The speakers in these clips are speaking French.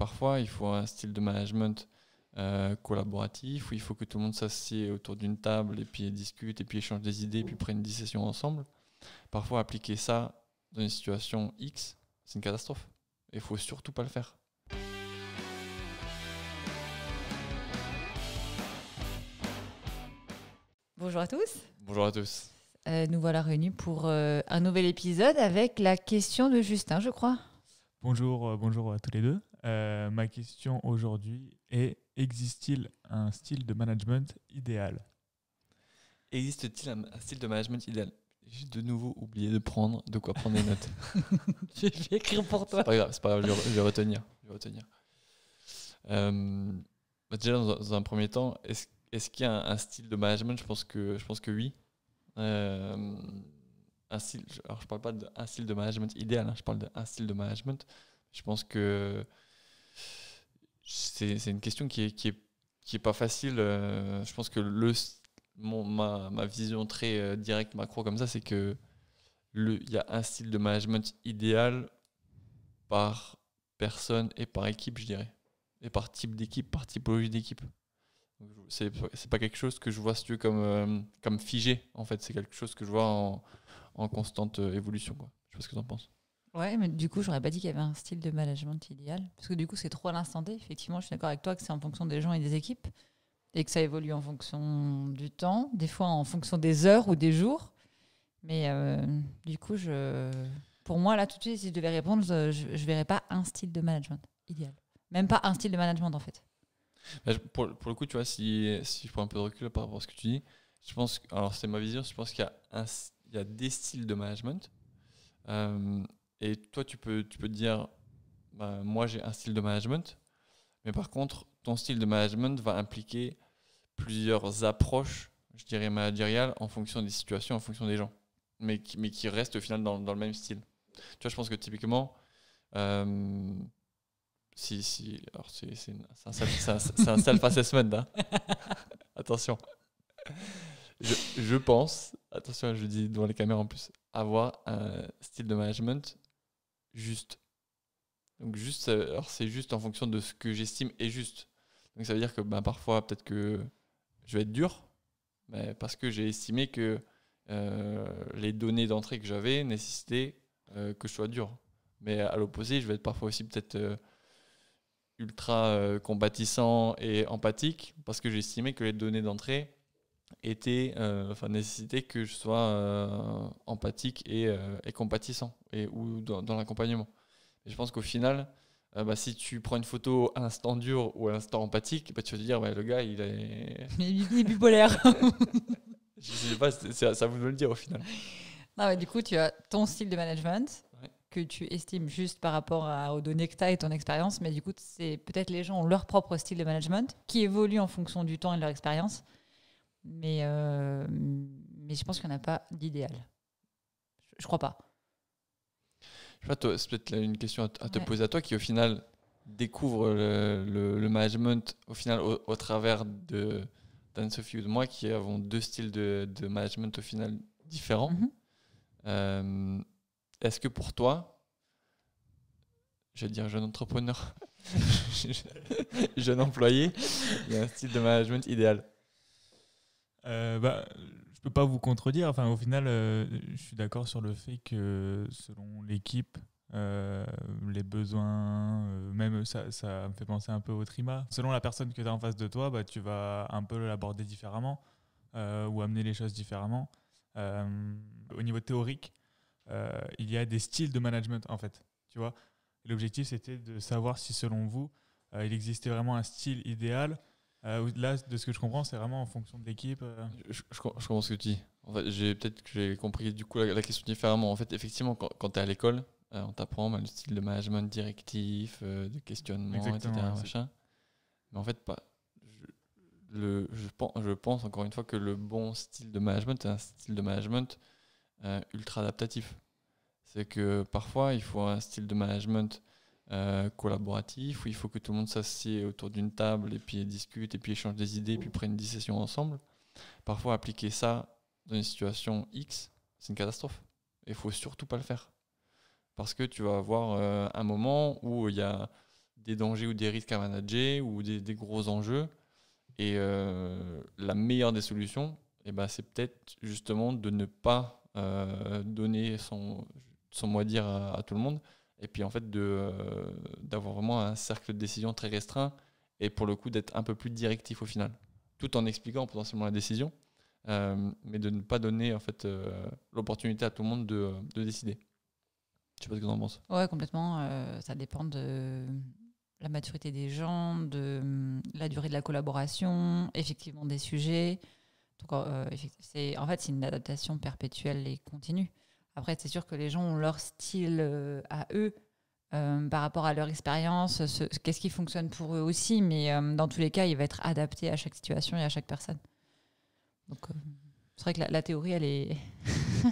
parfois, il faut un style de management euh, collaboratif où il faut que tout le monde s'assied autour d'une table et puis discute et puis échange des idées et puis prenne une sessions ensemble. Parfois, appliquer ça dans une situation X, c'est une catastrophe. il faut surtout pas le faire. Bonjour à tous. Bonjour à tous. Euh, nous voilà réunis pour euh, un nouvel épisode avec la question de Justin, je crois. Bonjour, bonjour à tous les deux. Euh, ma question aujourd'hui est existe-t-il un style de management idéal Existe-t-il un, style de management idéal J'ai de nouveau oublié de prendre de quoi prendre des notes. je vais écrire pour toi. C'est pas grave, c'est pas grave, je, vais, retenir. Je vais retenir. Euh, bah, déjà, dans, un premier temps, est-ce qu'il y a un, style de management je pense, que, je pense que oui. Euh, un style, alors, je parle pas d'un style de management idéal, hein, je parle d'un style de management. Je pense que c'est une question qui est, qui est, qui est pas facile. Euh, je pense que le, mon, ma, ma, vision très euh, directe macro comme ça, c'est que il y a un style de management idéal par personne et par équipe, je dirais. Et par type d'équipe, par typologie d'équipe. C'est pas quelque chose que je vois, si tu comme, euh, comme figé, en fait. C'est quelque chose que je vois en, en constante évolution. Quoi. Je sais pas ce que tu en penses. Ouais, mais du coup, j'aurais pas dit qu'il y avait un style de management idéal. Parce que du coup, c'est trop à l'instant D. Effectivement, je suis d'accord avec toi que c'est en fonction des gens et des équipes. Et que ça évolue en fonction du temps, des fois en fonction des heures ou des jours. Mais euh, du coup, je... pour moi, là, tout de suite, si je devais répondre, je ne verrais pas un style de management idéal. Même pas un style de management, en fait. Bah, pour, pour, le coup, tu vois, si, si je prends un peu de recul par rapport à ce que tu dis, je pense, alors c'est ma vision, je pense qu'il y, a des styles de management. Euh, et toi, tu peux, tu peux te dire, bah, moi j'ai un style de management, mais par contre, ton style de management va impliquer plusieurs approches, je dirais managériales, en fonction des situations, en fonction des gens, mais qui, mais qui restent au final dans, dans, le même style. Tu vois, je pense que typiquement, euh, si, si, alors c'est, c'est, un, c'est self assessment, hein. attention. Je, je, pense, attention, je dis devant les caméras en plus, avoir un style de management juste. Donc juste, euh, alors c'est juste en fonction de ce que j'estime est juste. Donc ça veut dire que ben, parfois, peut-être que je vais être dur, mais parce que j'ai estimé que euh, les données d'entrée que j'avais nécessitaient euh, que je sois dur. Mais à l'opposé, je vais être parfois aussi peut-être ultra combattissant et empathique parce que j'ai estimé que les données d'entrée était, euh, enfin, nécessité que je sois euh, empathique et, euh, et, compatissant et, ou dans, l'accompagnement. je pense qu'au final, bah, si tu prends une photo à l'instant dur ou à l'instant empathique, bah, tu vas te dire, ouais, le gars, il est. Il est bipolaire. je sais pas, ça vous le dire au final. du coup, tu as ton style de management que tu estimes juste par rapport à, aux données que tu as et ton expérience, mais du coup, c'est peut-être les gens ont leur propre style de management qui évolue en fonction du temps et de leur expérience. Mais, euh, mais je pense qu'il n'y a pas d'idéal. Je, ne crois pas. Je sais c'est peut-être une question à, te poser à toi qui, au final, découvre le, management au final au, travers de d'Anne-Sophie ou de moi qui avons deux styles de, management au final différents. Mhm. Euh, est-ce que pour toi, je vais dire jeune entrepreneur, jeune employé, il y a un style de management idéal euh, bah, Je peux pas vous contredire. Enfin, au final, euh, je suis d'accord sur le fait que selon l'équipe, euh, les besoins, euh, même ça, ça, me fait penser un peu au trima. Selon la personne que tu as en face de toi, bah, tu vas un peu l'aborder différemment ou amener les choses différemment. au niveau théorique, il y a des styles de management en fait. Tu vois, l'objectif c'était de savoir si selon vous, il existait vraiment un style idéal euh, là, de ce que je comprends, c'est vraiment en fonction de l'équipe. Euh. Je, je, comprends ce que tu dis. j'ai peut-être que j'ai compris du coup la, question différemment. En fait, effectivement, quand, tu es à l'école, euh, on t'apprend bah, le style de management directif, euh, de questionnement, etc. machin. Mais en fait, pas. Je, le, je, pense, je pense encore une fois que le bon style de management est un style de management ultra adaptatif. C'est que parfois, il faut un style de management euh, collaboratif où il faut que tout le monde s'assied autour d'une table et puis discute et puis échange des idées et puis prenne des sessions ensemble. Parfois, appliquer ça dans une situation X, c'est une catastrophe. il faut surtout pas le faire. Parce que tu vas avoir euh, un moment où il y a des dangers ou des risques à manager ou des, gros enjeux. Et euh, la meilleure des solutions, eh ben, c'est peut-être justement de ne pas donner son, son mot dire à, tout le monde, et puis en fait euh, d'avoir vraiment un cercle de décision très restreint et pour le coup d'être un peu plus directif au final, tout en expliquant potentiellement la décision, euh, mais de ne pas donner en fait euh, l'opportunité à tout le monde de, de décider. Je sais pas ce que tu en penses. Ouais, complètement. ça dépend de la maturité des gens, de mm, la durée de la collaboration, effectivement des sujets. Donc, en fait, c'est une adaptation perpétuelle et continue. Après, c'est sûr que les gens ont leur style euh, à eux. Euh, par rapport à leur expérience, qu'est-ce qui fonctionne pour eux aussi, mais euh, dans tous les cas, il va être adapté à chaque situation et à chaque personne. Donc, c'est vrai que la, théorie, elle est,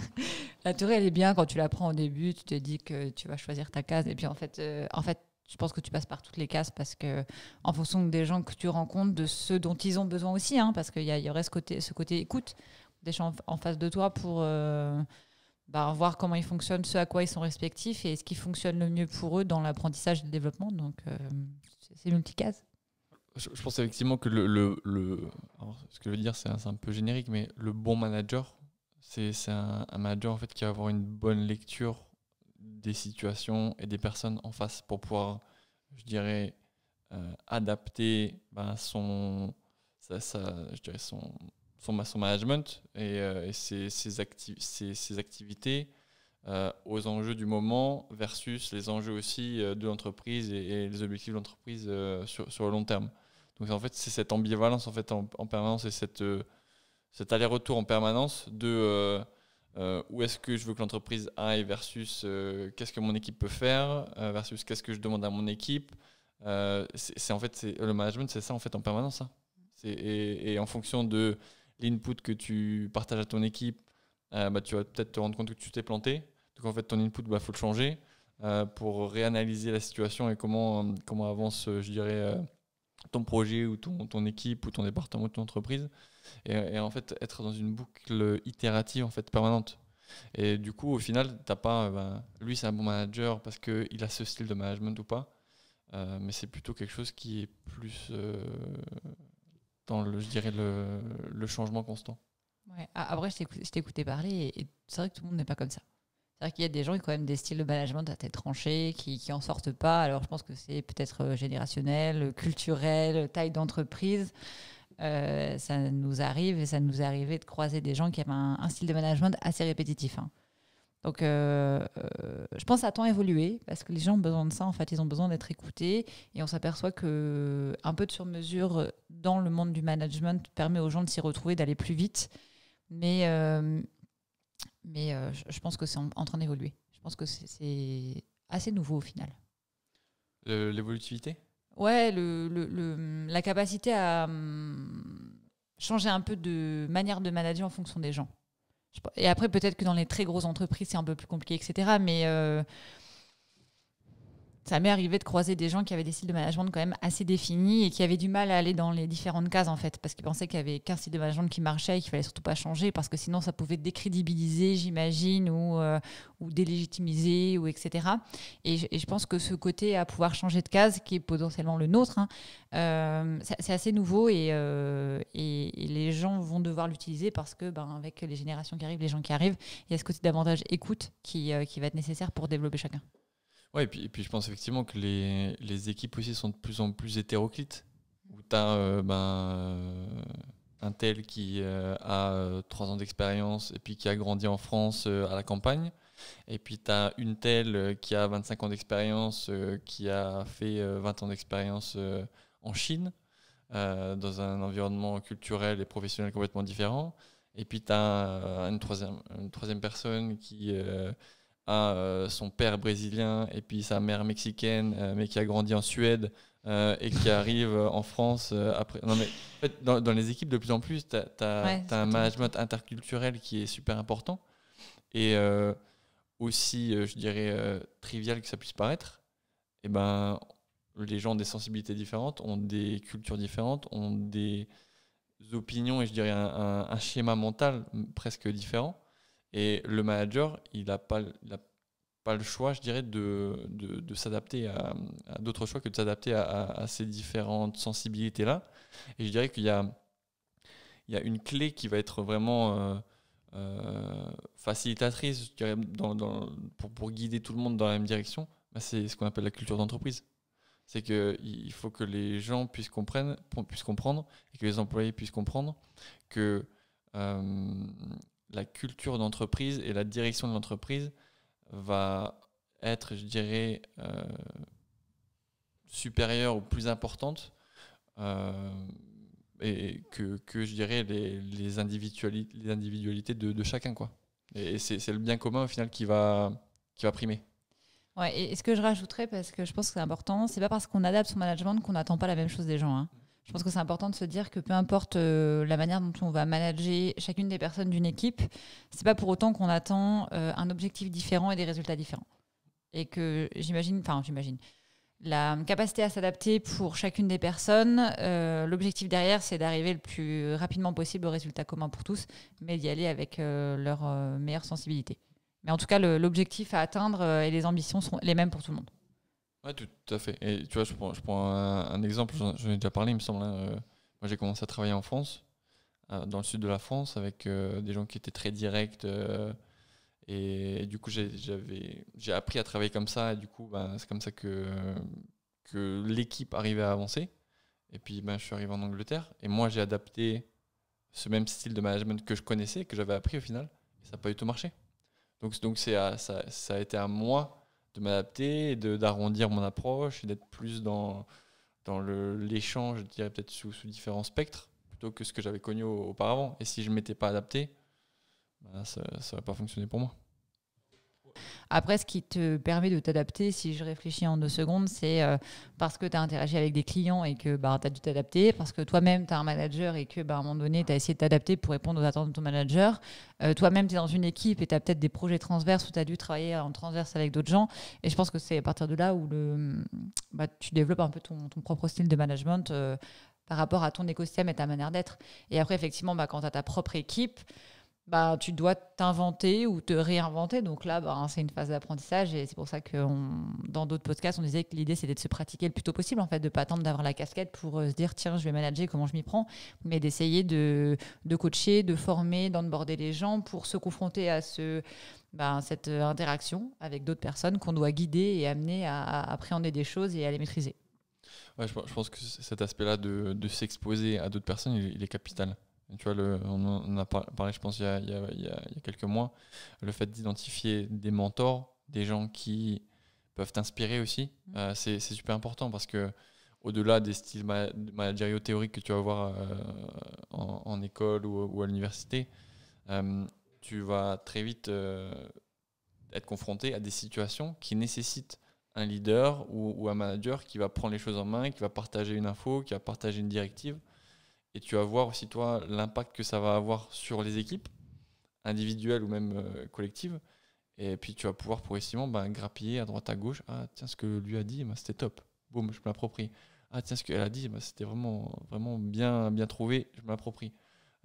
la théorie, elle est bien quand tu l'apprends au début, tu te dis que tu vas choisir ta case, et puis en fait, en fait, je pense que tu passes par toutes les cases parce que, en fonction des gens que tu rencontres, de ceux dont ils ont besoin aussi, hein, parce qu'il y, aurait ce côté, ce côté écoute des gens en face de toi pour bah, voir comment ils fonctionnent, ce à quoi ils sont respectifs et ce qui fonctionne le mieux pour eux dans l'apprentissage et le développement. Donc, euh, c'est multicase. Je, je, pense effectivement que le, le, ce que je veux dire, c'est un, un, peu générique, mais le bon manager, c'est un, un, manager en fait qui va avoir une bonne lecture des situations et des personnes en face pour pouvoir, je dirais, euh, adapter ben, son, ça, je dirais son, son, management et, euh, ses, activités euh, aux enjeux du moment versus les enjeux aussi euh, de l'entreprise et, les objectifs de l'entreprise sur, sur, le long terme. Donc en fait, c'est cette ambivalence en, fait, en, permanence et cette, cet aller-retour en permanence de... où est-ce que je veux que l'entreprise aille versus qu'est-ce que mon équipe peut faire versus qu'est-ce que je demande à mon équipe. c'est en fait le management, c'est ça en fait en permanence. Hein. et, en fonction de l'input que tu partages à ton équipe, euh, bah, tu vas peut-être te rendre compte que tu t'es planté. Donc en fait, ton input, il bah, faut le changer euh, pour réanalyser la situation et comment, euh, comment avance, je dirais, ton projet ou ton, équipe ou ton département ou ton entreprise. Et, en fait, être dans une boucle itérative en fait, permanente. Et du coup, au final, t'as pas, bah, lui, c'est un bon manager parce qu'il a ce style de management ou pas. mais c'est plutôt quelque chose qui est plus dans le, je dirais, le, changement constant. Ah, après, je écouté parler et, c'est vrai que tout le monde n'est pas comme ça. C'est vrai qu'il y a des gens qui ont quand même des styles de management à tête tranchée, qui, qui en sortent pas. Alors, je pense que c'est peut-être euh, générationnel, culturel, taille d'entreprise. Euh, ça nous arrive et ça nous arrivait de croiser des gens qui avaient un, style de management assez répétitif. Hein. Donc, euh, euh, je pense à temps évoluer parce que les gens ont besoin de ça. En fait, ils ont besoin d'être écoutés et on s'aperçoit que un peu de sur-mesure dans le monde du management permet aux gens de s'y retrouver, d'aller plus vite. Mais, euh, mais je pense que c'est en, train d'évoluer. Je pense que c'est assez nouveau au final. L'évolutivité. Ouais, le, le, la capacité à hum, changer un peu de manière de manager en fonction des gens. Et après, peut-être que dans les très grosses entreprises, c'est un peu plus compliqué, etc. Mais euh, ça m'est arrivé de croiser des gens qui avaient des styles de management quand même assez définis et qui avaient du mal à aller dans les différentes cases en fait, parce qu'ils pensaient qu'il y avait qu'un style de management qui marchait et qu'il fallait surtout pas changer, parce que sinon ça pouvait décrédibiliser, j'imagine, ou, euh, délégitimiser, ou etc. Et, je pense que ce côté à pouvoir changer de case, qui est potentiellement le nôtre, hein, euh, c'est assez nouveau euh, et, les gens vont devoir l'utiliser parce que ben, avec les générations qui arrivent, les gens qui arrivent, il y a ce côté davantage écoute qui, qui va être nécessaire pour développer chacun. Ouais, et puis, puis je pense effectivement que les, équipes aussi sont de plus en plus hétéroclites. Où tu as euh, ben, euh, un tel qui euh, a trois ans d'expérience et puis qui a grandi en France à la campagne. Et puis tu as une telle qui a 25 ans d'expérience, qui a fait 20 ans d'expérience en Chine, dans un environnement culturel et professionnel complètement différent. Et puis tu as une troisième, une troisième personne qui ah, euh, son père brésilien et puis sa mère mexicaine, euh, mais qui a grandi en Suède euh, et qui arrive en France après. Non, mais dans, les équipes, de plus en plus, tu as, un management interculturel qui est super important. Et aussi, je dirais, trivial que ça puisse paraître, et eh ben, les gens ont des sensibilités différentes, ont des cultures différentes, ont des opinions et je dirais un schéma mental presque différent. Et le manager, il n'a pas, pas le choix, je dirais, de, de, de s'adapter à, d'autres choix que de s'adapter à, ces différentes sensibilités-là. Et je dirais qu'il y a, il y a une clé qui va être vraiment euh, euh, facilitatrice pour, pour, guider tout le monde dans la même direction. Bah, c'est ce qu'on appelle la culture d'entreprise. C'est qu'il faut que les gens puissent comprendre, puissent comprendre et que les employés puissent comprendre que euh, la culture d'entreprise et la direction de l'entreprise va être, je dirais, euh, supérieure ou plus importante euh, et que, je dirais, les, individualités, de, chacun. Quoi. Et c'est le bien commun, au final, qui va, qui va primer. Ouais, et ce que je rajouterais, parce que je pense que c'est important, c'est pas parce qu'on adapte son management qu'on n'attend pas la même chose des gens. Hein. Je pense que c'est important de se dire que peu importe euh, la manière dont on va manager chacune des personnes d'une équipe, c'est pas pour autant qu'on attend euh, un objectif différent et des résultats différents. Et que j'imagine, enfin j'imagine, la capacité à s'adapter pour chacune des personnes, euh, l'objectif derrière, c'est d'arriver le plus rapidement possible au résultat commun pour tous, mais d'y aller avec leur meilleure sensibilité. Mais en tout cas, l'objectif à atteindre et les ambitions sont les mêmes pour tout le monde. Oui, tout, à fait. Et tu vois, je prends, je prends un, exemple, j'en ai déjà parlé, il me semble. Hein, euh, moi, j'ai commencé à travailler en France, euh, dans le sud de la France, avec euh, des gens qui étaient très directs. et, du coup, j'avais, j'ai appris à travailler comme ça. Et du coup, bah, c'est comme ça que, que l'équipe arrivait à avancer. Et puis, ben je suis arrivé en Angleterre. Et moi, j'ai adapté ce même style de management que je connaissais, que j'avais appris au final. ça n'a pas du tout marché. Donc, donc c'est ça, ça a été à moi de m'adapter, d'arrondir mon approche, et d'être plus dans, dans l'échange, je dirais peut-être sous, sous, différents spectres, plutôt que ce que j'avais connu auparavant. Et si je ne m'étais pas adapté, ben ça n'aurait pas fonctionné pour moi. Après, ce qui te permet de t'adapter, si je réfléchis en deux secondes, c'est euh, parce que tu as interagi avec des clients et que bah, tu as dû t'adapter, parce que toi-même, tu as un manager et que bah, à un moment donné, tu as essayé de t'adapter pour répondre aux attentes de ton manager. Euh, toi-même, tu es dans une équipe et tu as peut-être des projets transverses où tu as dû travailler en transverse avec d'autres gens. Et je pense que c'est à partir de là où le, bah, tu développes un peu ton, propre style de management. Euh, par rapport à ton écosystème et ta manière d'être. Et après, effectivement, bah, quand tu ta propre équipe, bah, tu dois t'inventer ou te réinventer. Donc là, bah, c'est une phase d'apprentissage et c'est pour ça que dans d'autres podcasts, on disait que l'idée c'était de se pratiquer le plus tôt possible, en fait, de pas attendre d'avoir la casquette pour euh, se dire tiens, je vais manager, comment je m'y prends, mais d'essayer de, coacher, de former, d'onboarder les gens pour se confronter à ce, bah, cette euh, interaction avec d'autres personnes qu'on doit guider et amener à, appréhender des choses et à les maîtriser. Ouais, je, pense que cet aspect-là de, de s'exposer à d'autres personnes, il, est capital. Tu vois, le, on en a parlé, je pense, il y a, quelques mois, le fait d'identifier des mentors, des gens qui peuvent t'inspirer aussi, mm. euh, c'est super important parce que au-delà des styles managériaux théoriques que tu vas avoir euh, en, école ou, à l'université, euh, tu vas très vite être confronté à des situations qui nécessitent un leader ou, un manager qui va prendre les choses en main, qui va partager une info, qui va partager une directive. Et tu vas voir aussi, toi, l'impact que ça va avoir sur les équipes, individuelles ou même euh, collectives. Et puis tu vas pouvoir progressivement bah, grappiller à droite, à gauche. Ah, tiens, ce que lui a dit, bah, c'était top. Boum, je m'approprie Ah, tiens, ce qu'elle a dit, bah, c'était vraiment, vraiment bien, bien trouvé. Je m'approprie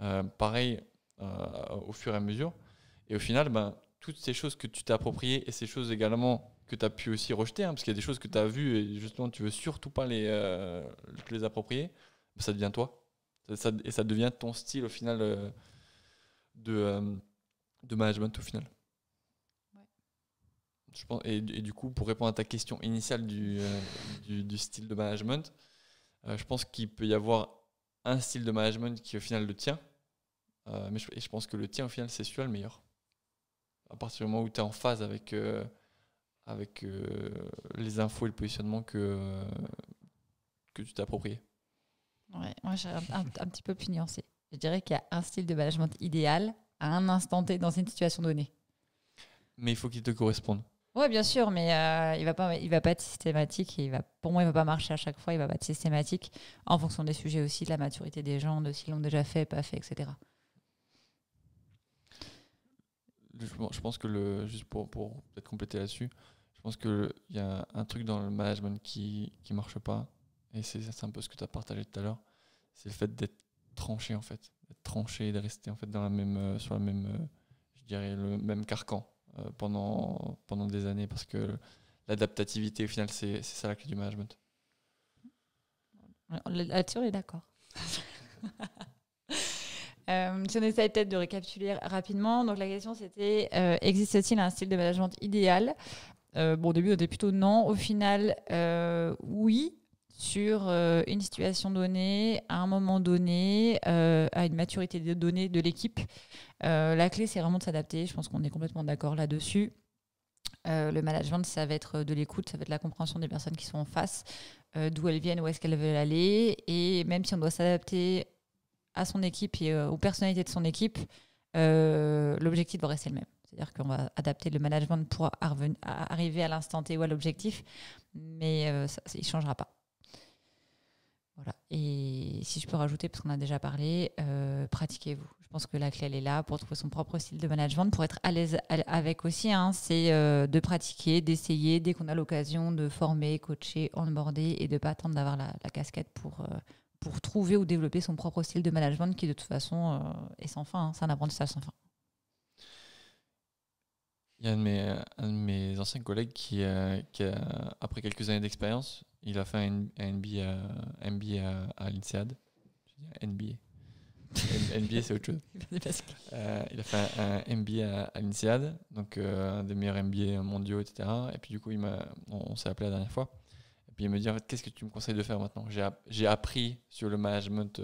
euh, pareil euh, au fur et à mesure. Et au final, ben, toutes ces choses que tu t'es appropriées et ces choses également que tu as pu aussi rejeter, hein, parce qu'il y a des choses que tu as vues et justement tu veux surtout pas les, les approprier, ça devient toi et ça devient ton style au final euh, de, euh, de management au final. Je pense, et, du coup, pour répondre à ta question initiale du, euh, du, style de management, je pense qu'il peut y avoir un style de management qui au final le tient mais je, et je pense que le tien au final, c'est celui-là le meilleur. À partir du moment où tu es en phase avec, avec les infos et le positionnement que, que tu t'es approprié. Ouais, moi, j'ai un, un, petit peu plus nuancé Je dirais qu'il y a un style de management idéal à un instant T dans une situation donnée. Mais il faut qu'il te corresponde. Oui, bien sûr, mais euh, il va pas, il va pas être systématique. Et va, pour moi, il va pas marcher à chaque fois. Il va pas être systématique en fonction des sujets aussi, de la maturité des gens, de s'ils l'ont déjà fait, pas fait, etc. Je pense que le, juste pour, pour peut-être compléter là-dessus, je pense qu'il y a un truc dans le management qui qui marche pas, et c'est un peu ce que tu as partagé tout à l'heure. C'est le fait d'être tranché, en fait. D'être tranché et de rester, en fait, dans la même, euh, sur la même, euh, je dirais, le même carcan euh, pendant, pendant des années. Parce que l'adaptativité, au final, c'est ça la clé du management. Là-dessus, est d'accord. si on essaie peut-être de récapituler rapidement, donc la question c'était existe-t-il un style de management idéal au début on était plutôt non. Au final, oui, sur euh, une situation donnée, à un moment donné, euh, à une maturité donnée de l'équipe. Euh, la clé, c'est vraiment de s'adapter. Je pense qu'on est complètement d'accord là-dessus. le management, ça va être de l'écoute, ça va être la compréhension des personnes qui sont en face, d'où elles viennent, où est-ce qu'elles veulent aller. Et même si on doit s'adapter à son équipe et aux personnalités de son équipe, l'objectif doit rester le même. C'est-à-dire qu'on va adapter le management pour arriver à l'instant T ou à l'objectif, mais ça, il ne changera pas. Voilà. Et si je peux rajouter, parce qu'on a déjà parlé, euh, pratiquez-vous. Je pense que la clé, elle est là pour trouver son propre style de management, pour être à l'aise avec aussi. Hein. c'est euh, de pratiquer, d'essayer dès qu'on a l'occasion de former, coacher, onboarder et de ne pas attendre d'avoir la, casquette pour, euh, pour trouver ou développer son propre style de management qui, de toute façon, est sans fin. Hein. c'est un apprentissage sans fin. Il y a un de mes, anciens collègues qui, euh, après quelques années d'expérience, il a fait un, un MBA, euh, à l'INSEAD. Je NBA. NBA, c'est autre chose. Euh, il a fait un, MBA à, l'INSEAD, donc un des meilleurs MBA mondiaux, etc. Et puis du coup, il on, s'est appelé la dernière fois. Et puis il me dit, en fait, qu'est-ce que tu me conseilles de faire maintenant j'ai, appris sur le management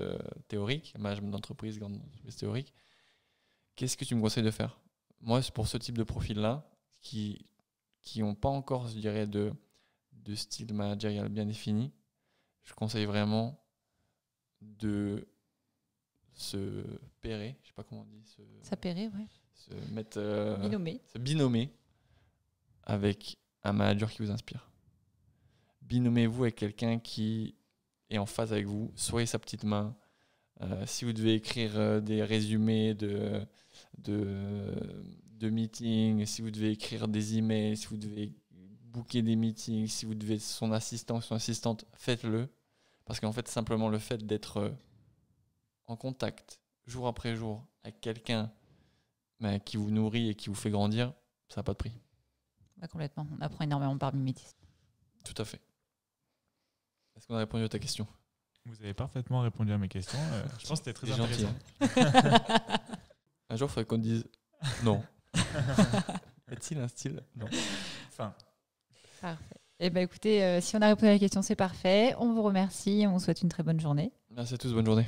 théorique, management d'entreprise, grande théorique. Qu'est-ce que tu me conseilles de faire moi, c'est pour ce type de profil-là, qui qui n'ont pas encore, je dirais, de, de style managérial bien défini, je conseille vraiment de se pérer, je sais pas comment on dit, se, ouais. se mettre euh, binomé. se binommer avec un manager qui vous inspire. Binomez-vous avec quelqu'un qui est en phase avec vous, soyez sa petite main. Euh, si vous devez écrire euh, des résumés de de, de meetings, si vous devez écrire des emails, si vous devez booker des meetings, si vous devez son assistant son assistante, faites-le. Parce qu'en fait, simplement le fait d'être euh, en contact jour après jour avec quelqu'un bah, qui vous nourrit et qui vous fait grandir, ça n'a pas de prix. Bah, complètement. On apprend énormément par mimétisme. Tout à fait. Est-ce qu'on a répondu à ta question Vous avez parfaitement répondu à mes questions. Euh, je pense que c'était très intéressant. Hein. Un jour, il faudrait qu'on dise non. y a il un style Non. Enfin. Parfait. Eh bien, écoutez, euh, si on a répondu à la question, c'est parfait. On vous remercie. On vous souhaite une très bonne journée. Merci à tous. Bonne journée.